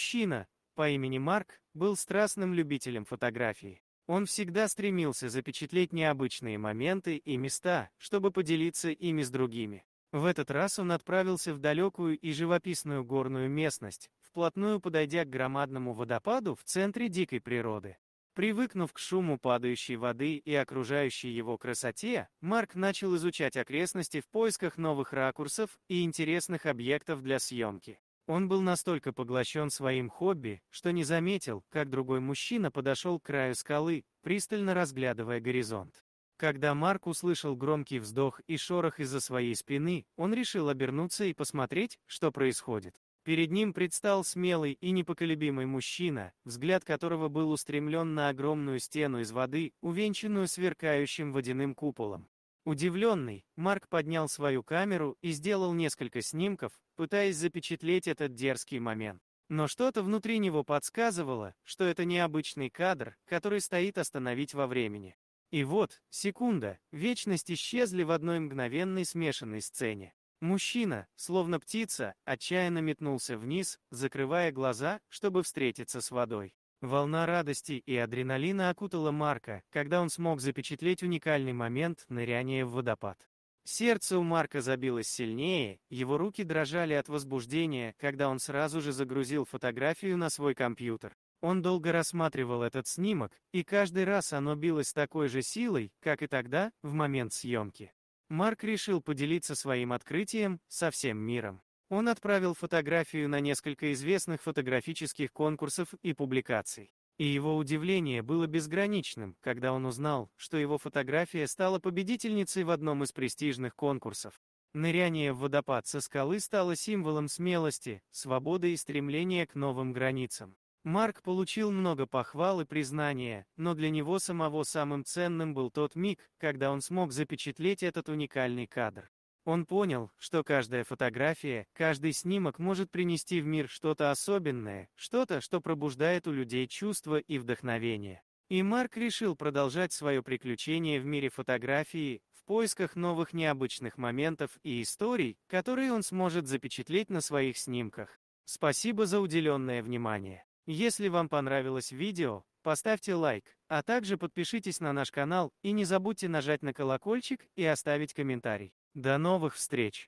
Мужчина, по имени Марк, был страстным любителем фотографий. Он всегда стремился запечатлеть необычные моменты и места, чтобы поделиться ими с другими. В этот раз он отправился в далекую и живописную горную местность, вплотную подойдя к громадному водопаду в центре дикой природы. Привыкнув к шуму падающей воды и окружающей его красоте, Марк начал изучать окрестности в поисках новых ракурсов и интересных объектов для съемки. Он был настолько поглощен своим хобби, что не заметил, как другой мужчина подошел к краю скалы, пристально разглядывая горизонт. Когда Марк услышал громкий вздох и шорох из-за своей спины, он решил обернуться и посмотреть, что происходит. Перед ним предстал смелый и непоколебимый мужчина, взгляд которого был устремлен на огромную стену из воды, увенчанную сверкающим водяным куполом. Удивленный, Марк поднял свою камеру и сделал несколько снимков, пытаясь запечатлеть этот дерзкий момент. Но что-то внутри него подсказывало, что это необычный кадр, который стоит остановить во времени. И вот, секунда, вечность исчезли в одной мгновенной смешанной сцене. Мужчина, словно птица, отчаянно метнулся вниз, закрывая глаза, чтобы встретиться с водой. Волна радости и адреналина окутала Марка, когда он смог запечатлеть уникальный момент ныряния в водопад. Сердце у Марка забилось сильнее, его руки дрожали от возбуждения, когда он сразу же загрузил фотографию на свой компьютер. Он долго рассматривал этот снимок, и каждый раз оно билось такой же силой, как и тогда, в момент съемки. Марк решил поделиться своим открытием со всем миром. Он отправил фотографию на несколько известных фотографических конкурсов и публикаций. И его удивление было безграничным, когда он узнал, что его фотография стала победительницей в одном из престижных конкурсов. Ныряние в водопад со скалы стало символом смелости, свободы и стремления к новым границам. Марк получил много похвал и признания, но для него самого самым ценным был тот миг, когда он смог запечатлеть этот уникальный кадр. Он понял, что каждая фотография, каждый снимок может принести в мир что-то особенное, что-то, что пробуждает у людей чувства и вдохновение. И Марк решил продолжать свое приключение в мире фотографии, в поисках новых необычных моментов и историй, которые он сможет запечатлеть на своих снимках. Спасибо за уделенное внимание. Если вам понравилось видео, поставьте лайк, а также подпишитесь на наш канал и не забудьте нажать на колокольчик и оставить комментарий. До новых встреч!